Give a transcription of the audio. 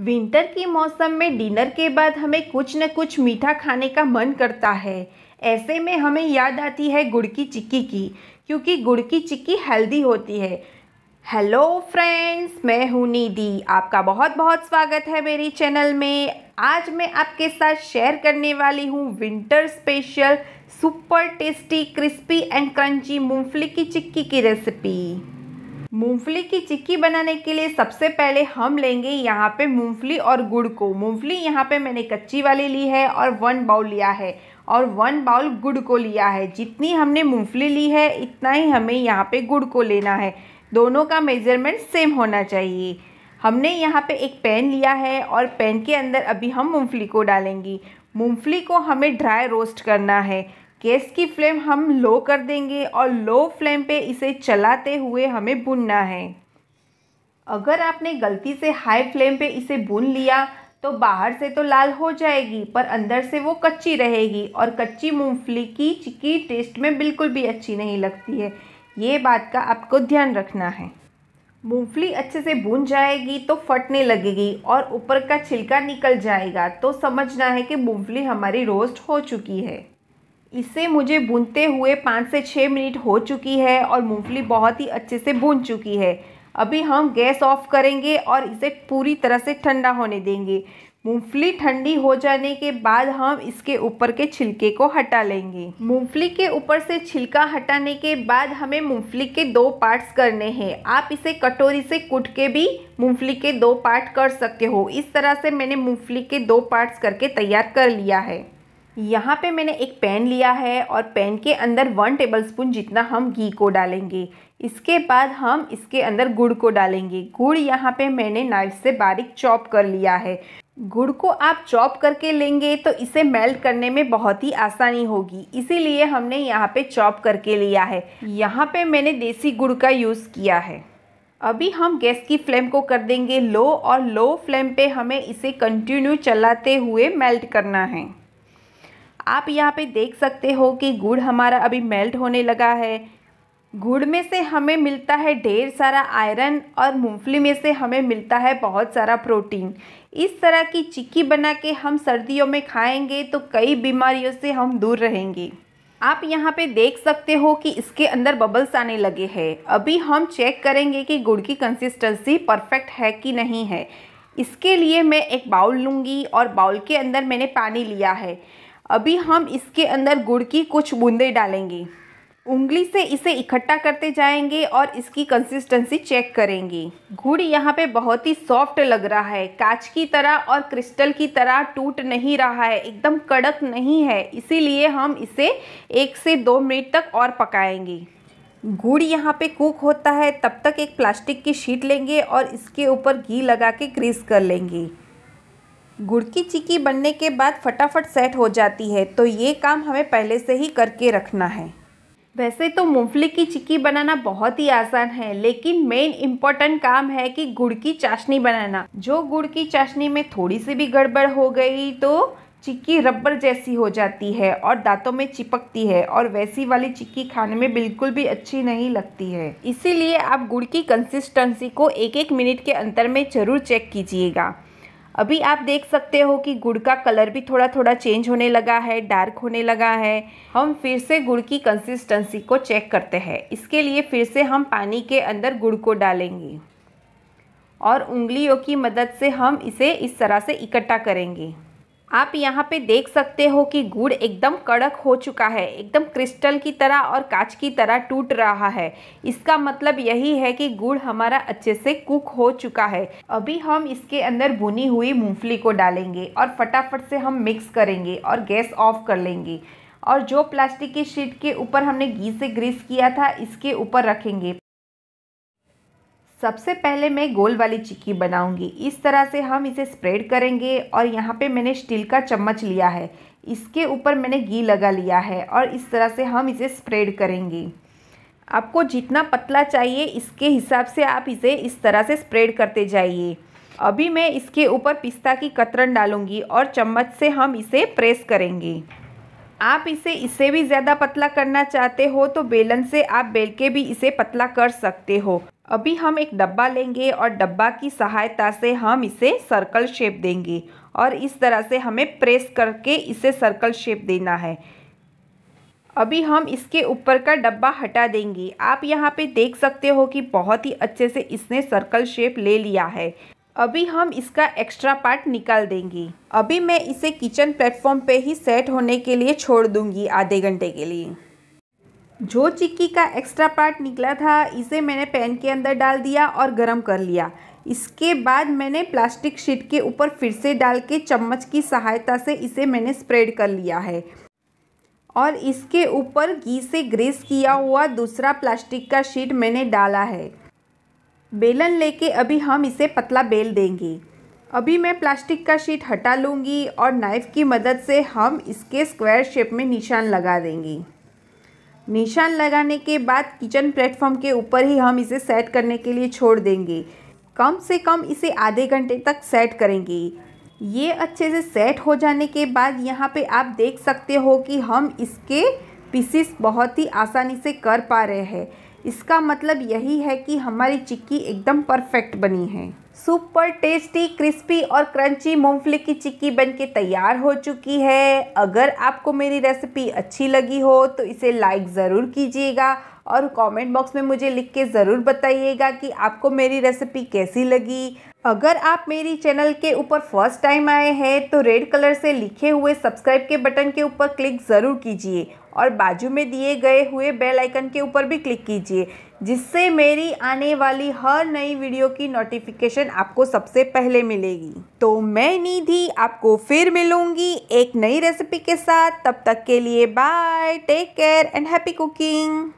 winter के मौसम में डिनर के बाद हमें कुछ न कुछ मीठा खाने का मन करता है ऐसे में हमें याद आती है गुड़ की चिक्की की क्योंकि गुड़ की चिक्की हेल्दी होती है हेलो फ्रेंड्स मैं हूं निधि आपका बहुत बहुत स्वागत है मेरी चैनल में आज मैं आपके साथ शेयर करने वाली हूं winter special super tasty crispy and crunchy मूंगफली की चिक्की की रेसिपी मूंगफली की चिक्की बनाने के लिए सबसे पहले हम लेंगे यहाँ पे मूंगफली और गुड़ को मूंगफली यहाँ पे मैंने कच्ची वाली ली है और वन बाउल लिया है और वन बाउल गुड़ को लिया है जितनी हमने मूंगफली ली है इतना ही हमें यहाँ पे गुड़ को लेना है दोनों का मेजरमेंट सेम होना चाहिए हमने यहाँ पे एक पैन लिया है और पैन के अंदर अभी हम मूँगफली को डालेंगी मूँगफली को हमें ड्राई रोस्ट करना है गैस की फ्लेम हम लो कर देंगे और लो फ्लेम पे इसे चलाते हुए हमें भुनना है अगर आपने गलती से हाई फ्लेम पे इसे भुन लिया तो बाहर से तो लाल हो जाएगी पर अंदर से वो कच्ची रहेगी और कच्ची मूंगफली की चिक्की टेस्ट में बिल्कुल भी अच्छी नहीं लगती है ये बात का आपको ध्यान रखना है मूंगफली अच्छे से भून जाएगी तो फटने लगेगी और ऊपर का छिलका निकल जाएगा तो समझना है कि मूंगफली हमारी रोस्ट हो चुकी है इसे मुझे भूनते हुए पाँच से छः मिनट हो चुकी है और मूंगफली बहुत ही अच्छे से भून चुकी है अभी हम गैस ऑफ करेंगे और इसे पूरी तरह से ठंडा होने देंगे मूंगफली ठंडी हो जाने के बाद हम इसके ऊपर के छिलके को हटा लेंगे मूंगफली के ऊपर से छिलका हटाने के बाद हमें मूंगफली के दो पार्ट्स करने हैं आप इसे कटोरी से कूट के भी मूंगफली के दो पार्ट कर सकते हो इस तरह से मैंने मूंगफली के दो पार्ट्स करके तैयार कर लिया है यहाँ पे मैंने एक पैन लिया है और पैन के अंदर वन टेबलस्पून जितना हम घी को डालेंगे इसके बाद हम इसके अंदर गुड़ को डालेंगे गुड़ यहाँ पे मैंने नाइफ से बारीक चॉप कर लिया है गुड़ को आप चॉप करके लेंगे तो इसे मेल्ट करने में बहुत ही आसानी होगी इसीलिए हमने यहाँ पे चॉप करके लिया है यहाँ पे मैंने देसी गुड़ का यूज़ किया है अभी हम गैस की फ्लेम को कर देंगे लो और लो फ्लेम पे हमें इसे कंटिन्यू चलाते हुए मेल्ट करना है आप यहाँ पे देख सकते हो कि गुड़ हमारा अभी मेल्ट होने लगा है गुड़ में से हमें मिलता है ढेर सारा आयरन और मूंगफली में से हमें मिलता है बहुत सारा प्रोटीन इस तरह की चिक्की बना के हम सर्दियों में खाएंगे तो कई बीमारियों से हम दूर रहेंगे आप यहाँ पे देख सकते हो कि इसके अंदर बबल्स आने लगे हैं अभी हम चेक करेंगे कि गुड़ की कंसिस्टेंसी परफेक्ट है कि नहीं है इसके लिए मैं एक बाउल लूँगी और बाउल के अंदर मैंने पानी लिया है अभी हम इसके अंदर गुड़ की कुछ बूंदे डालेंगे उंगली से इसे इकट्ठा करते जाएंगे और इसकी कंसिस्टेंसी चेक करेंगे गुड़ यहाँ पे बहुत ही सॉफ्ट लग रहा है कांच की तरह और क्रिस्टल की तरह टूट नहीं रहा है एकदम कड़क नहीं है इसीलिए हम इसे एक से दो मिनट तक और पकाएंगे गुड़ यहाँ पे कुक होता है तब तक एक प्लास्टिक की शीट लेंगे और इसके ऊपर घी लगा के ग्रीस कर लेंगे गुड़ की चिक्की बनने के बाद फटाफट सेट हो जाती है तो ये काम हमें पहले से ही करके रखना है वैसे तो मूंगफली की चिक्की बनाना बहुत ही आसान है लेकिन मेन इम्पॉर्टेंट काम है कि गुड़ की चाशनी बनाना जो गुड़ की चाशनी में थोड़ी सी भी गड़बड़ हो गई तो चिक्की रबर जैसी हो जाती है और दांतों में चिपकती है और वैसी वाली चिक्की खाने में बिल्कुल भी अच्छी नहीं लगती है इसीलिए आप गुड़ की कंसिस्टेंसी को एक एक मिनट के अंतर में ज़रूर चेक कीजिएगा अभी आप देख सकते हो कि गुड़ का कलर भी थोड़ा थोड़ा चेंज होने लगा है डार्क होने लगा है हम फिर से गुड़ की कंसिस्टेंसी को चेक करते हैं इसके लिए फिर से हम पानी के अंदर गुड़ को डालेंगे और उंगलियों की मदद से हम इसे इस तरह से इकट्ठा करेंगे आप यहाँ पे देख सकते हो कि गुड़ एकदम कड़क हो चुका है एकदम क्रिस्टल की तरह और कांच की तरह टूट रहा है इसका मतलब यही है कि गुड़ हमारा अच्छे से कुक हो चुका है अभी हम इसके अंदर भुनी हुई मूंगफली को डालेंगे और फटाफट से हम मिक्स करेंगे और गैस ऑफ कर लेंगे और जो प्लास्टिक की शीट के ऊपर हमने घी से ग्रीस किया था इसके ऊपर रखेंगे सबसे पहले मैं गोल वाली चिक्की बनाऊंगी इस तरह से हम इसे स्प्रेड करेंगे और यहाँ पे मैंने स्टील का चम्मच लिया है इसके ऊपर मैंने घी लगा लिया है और इस तरह से हम इसे स्प्रेड करेंगे आपको जितना पतला चाहिए इसके हिसाब से आप इसे इस तरह से स्प्रेड करते जाइए अभी मैं इसके ऊपर पिस्ता की कतरन डालूंगी और चम्मच से हम इसे प्रेस करेंगे आप इसे इसे भी ज़्यादा पतला करना चाहते हो तो बेलन से आप बेल के भी इसे पतला कर सकते हो अभी हम एक डब्बा लेंगे और डब्बा की सहायता से हम इसे सर्कल शेप देंगे और इस तरह से हमें प्रेस करके इसे सर्कल शेप देना है अभी हम इसके ऊपर का डब्बा हटा देंगे आप यहाँ पे देख सकते हो कि बहुत ही अच्छे से इसने सर्कल शेप ले लिया है अभी हम इसका एक्स्ट्रा पार्ट निकाल देंगे अभी मैं इसे किचन प्लेटफॉर्म पे ही सेट होने के लिए छोड़ दूंगी आधे घंटे के लिए जो चिक्की का एक्स्ट्रा पार्ट निकला था इसे मैंने पैन के अंदर डाल दिया और गरम कर लिया इसके बाद मैंने प्लास्टिक शीट के ऊपर फिर से डाल के चम्मच की सहायता से इसे मैंने स्प्रेड कर लिया है और इसके ऊपर घी से ग्रेस किया हुआ दूसरा प्लास्टिक का शीट मैंने डाला है बेलन लेके अभी हम इसे पतला बेल देंगे अभी मैं प्लास्टिक का शीट हटा लूँगी और नाइफ़ की मदद से हम इसके स्क्वायर शेप में निशान लगा देंगे निशान लगाने के बाद किचन प्लेटफॉर्म के ऊपर ही हम इसे सेट करने के लिए छोड़ देंगे कम से कम इसे आधे घंटे तक सेट करेंगे ये अच्छे से सेट हो जाने के बाद यहाँ पे आप देख सकते हो कि हम इसके पीसीस बहुत ही आसानी से कर पा रहे हैं इसका मतलब यही है कि हमारी चिक्की एकदम परफेक्ट बनी है सुपर टेस्टी क्रिस्पी और क्रंची मूंगफली की चिक्की बनके तैयार हो चुकी है अगर आपको मेरी रेसिपी अच्छी लगी हो तो इसे लाइक ज़रूर कीजिएगा और कमेंट बॉक्स में मुझे लिख के ज़रूर बताइएगा कि आपको मेरी रेसिपी कैसी लगी अगर आप मेरी चैनल के ऊपर फर्स्ट टाइम आए हैं तो रेड कलर से लिखे हुए सब्सक्राइब के बटन के ऊपर क्लिक ज़रूर कीजिए और बाजू में दिए गए हुए बेल आइकन के ऊपर भी क्लिक कीजिए जिससे मेरी आने वाली हर नई वीडियो की नोटिफिकेशन आपको सबसे पहले मिलेगी तो मैं निधि आपको फिर मिलूंगी एक नई रेसिपी के साथ तब तक के लिए bye take care and happy cooking